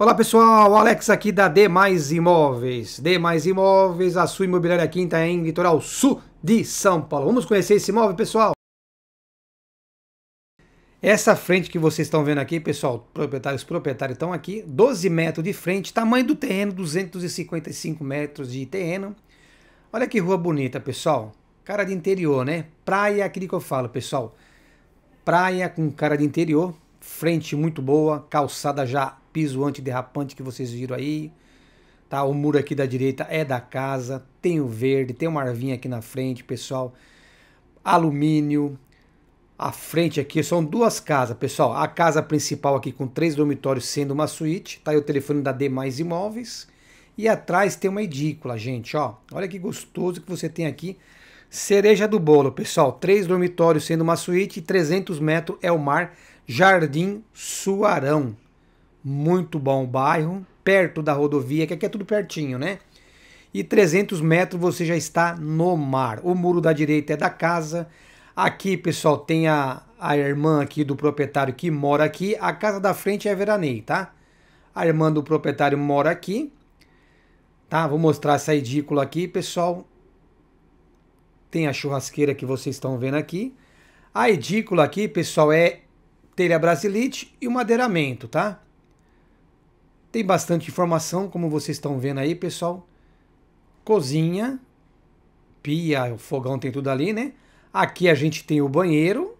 Olá pessoal, Alex aqui da D Mais Imóveis. D Mais Imóveis, a sua imobiliária quinta em Litoral Sul de São Paulo. Vamos conhecer esse imóvel, pessoal? Essa frente que vocês estão vendo aqui, pessoal, proprietários, proprietários estão aqui, 12 metros de frente, tamanho do terreno, 255 metros de terreno. Olha que rua bonita, pessoal. Cara de interior, né? Praia, aquilo que eu falo, pessoal. Praia com cara de interior, frente muito boa, calçada já piso antiderrapante que vocês viram aí. Tá? O muro aqui da direita é da casa, tem o verde, tem uma arvinha aqui na frente, pessoal. Alumínio. A frente aqui são duas casas, pessoal. A casa principal aqui com três dormitórios sendo uma suíte, tá? aí o telefone da D Mais Imóveis. E atrás tem uma edícula, gente, ó. Olha que gostoso que você tem aqui. Cereja do bolo, pessoal. Três dormitórios sendo uma suíte, 300 metros é o mar. Jardim Suarão, muito bom o bairro, perto da rodovia, que aqui é tudo pertinho, né? E 300 metros você já está no mar. O muro da direita é da casa. Aqui, pessoal, tem a, a irmã aqui do proprietário que mora aqui. A casa da frente é veranei, tá? A irmã do proprietário mora aqui. Tá? Vou mostrar essa edícula aqui, pessoal. Tem a churrasqueira que vocês estão vendo aqui. A edícula aqui, pessoal, é telha brasilite e o madeiramento, tá? Tem bastante informação, como vocês estão vendo aí, pessoal. Cozinha, pia, o fogão tem tudo ali, né? Aqui a gente tem o banheiro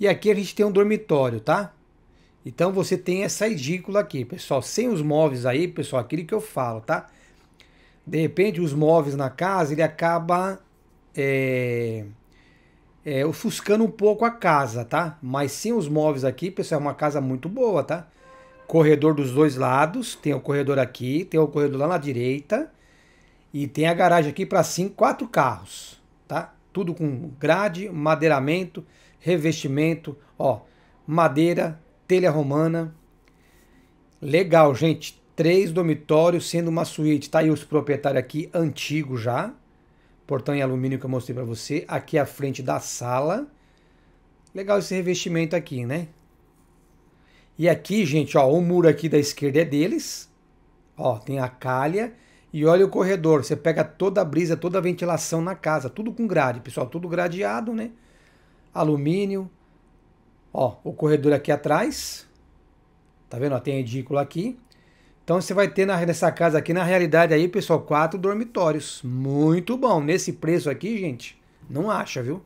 e aqui a gente tem um dormitório, tá? Então você tem essa edícula aqui, pessoal. Sem os móveis aí, pessoal, aquilo que eu falo, tá? De repente os móveis na casa, ele acaba é, é, ofuscando um pouco a casa, tá? Mas sem os móveis aqui, pessoal, é uma casa muito boa, tá? corredor dos dois lados, tem o corredor aqui, tem o corredor lá na direita e tem a garagem aqui para cinco, quatro carros, tá? Tudo com grade, madeiramento, revestimento, ó, madeira, telha romana. Legal, gente. Três dormitórios, sendo uma suíte. Tá aí os proprietários aqui, antigo já. Portão em alumínio que eu mostrei para você. Aqui à frente da sala. Legal esse revestimento aqui, né? E aqui, gente, ó, o muro aqui da esquerda é deles. Ó, tem a calha. E olha o corredor, você pega toda a brisa, toda a ventilação na casa, tudo com grade, pessoal, tudo gradeado, né? Alumínio. Ó, o corredor aqui atrás. Tá vendo? Ó, tem edícula aqui. Então você vai ter na, nessa casa aqui, na realidade aí, pessoal, quatro dormitórios. Muito bom. Nesse preço aqui, gente, não acha, viu?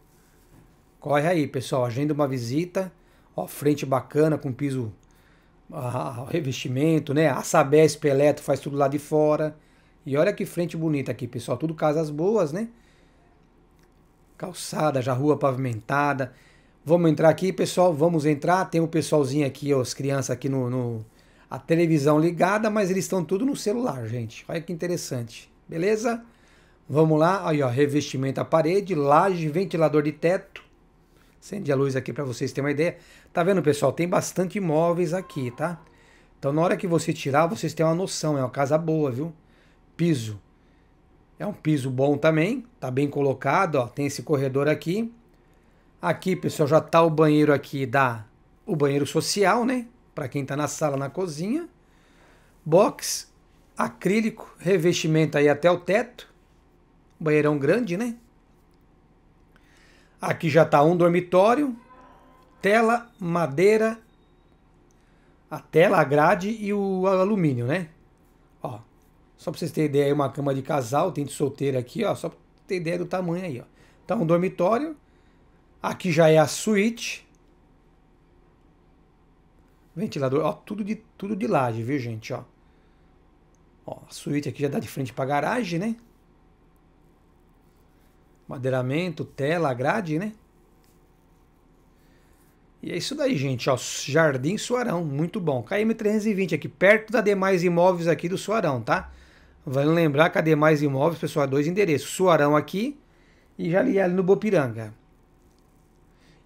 Corre aí, pessoal. Agenda uma visita. Ó, frente bacana, com piso o revestimento, né? A Sabesp Eletro faz tudo lá de fora. E olha que frente bonita aqui, pessoal. Tudo casas boas, né? Calçada, já rua pavimentada. Vamos entrar aqui, pessoal. Vamos entrar. Tem o um pessoalzinho aqui, ó, as crianças aqui no, no, a televisão ligada, mas eles estão tudo no celular, gente. Olha que interessante. Beleza? Vamos lá. Aí, ó, revestimento à parede, laje, ventilador de teto. Acende a luz aqui para vocês terem uma ideia. Tá vendo, pessoal? Tem bastante imóveis aqui, tá? Então, na hora que você tirar, vocês têm uma noção. É uma casa boa, viu? Piso. É um piso bom também. Tá bem colocado, ó. Tem esse corredor aqui. Aqui, pessoal, já tá o banheiro aqui da... O banheiro social, né? Para quem tá na sala, na cozinha. Box acrílico, revestimento aí até o teto. Banheirão grande, né? Aqui já está um dormitório, tela, madeira, a tela, a grade e o alumínio, né? Ó, só para vocês terem ideia, uma cama de casal, tem de solteiro aqui, ó, só para ter ideia do tamanho aí, ó. Então, um dormitório, aqui já é a suíte, ventilador, ó, tudo de, tudo de laje, viu, gente, ó. Ó, a suíte aqui já dá de frente para garagem, né? Madeiramento, tela, grade, né? E é isso daí, gente. Ó, Jardim Suarão, muito bom. KM320 aqui, perto da Demais Imóveis aqui do Suarão, tá? Vai lembrar que a Demais Imóveis, pessoal, é dois endereços. Suarão aqui e ali no Bopiranga.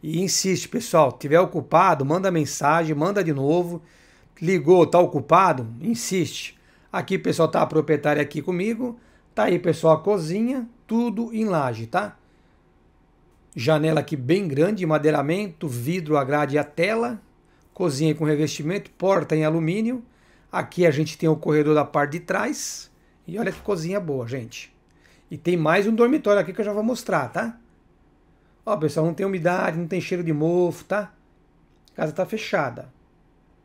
E insiste, pessoal, tiver ocupado, manda mensagem, manda de novo. Ligou, tá ocupado? Insiste. Aqui, pessoal, tá a proprietária aqui comigo. Tá aí, pessoal, a cozinha tudo em laje, tá? Janela aqui bem grande, madeiramento, vidro, a grade e a tela. Cozinha com revestimento, porta em alumínio. Aqui a gente tem o corredor da parte de trás. E olha que cozinha boa, gente. E tem mais um dormitório aqui que eu já vou mostrar, tá? Ó, pessoal, não tem umidade, não tem cheiro de mofo, tá? A casa tá fechada.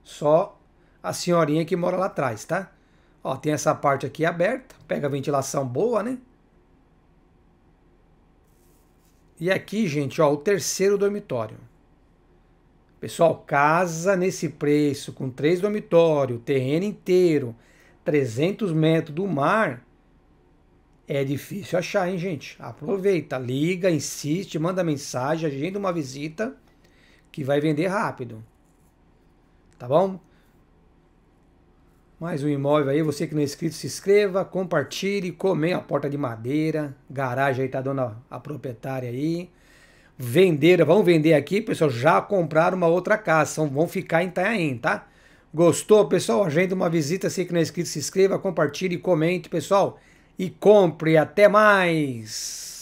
Só a senhorinha que mora lá atrás, tá? Ó, tem essa parte aqui aberta. Pega a ventilação boa, né? E aqui, gente, ó, o terceiro dormitório. Pessoal, casa nesse preço, com três dormitórios, terreno inteiro, 300 metros do mar, é difícil achar, hein, gente? Aproveita, liga, insiste, manda mensagem, agenda uma visita que vai vender rápido. Tá bom? mais um imóvel aí. Você que não é inscrito, se inscreva, compartilhe, comente a porta de madeira, garagem aí tá dando a, a proprietária aí. Venderam, vão vender aqui, pessoal, já compraram uma outra casa, vão ficar em Itanhaém, tá? Gostou, pessoal? Agenda uma visita, você que não é inscrito, se inscreva, compartilhe, comente, pessoal, e compre. Até mais!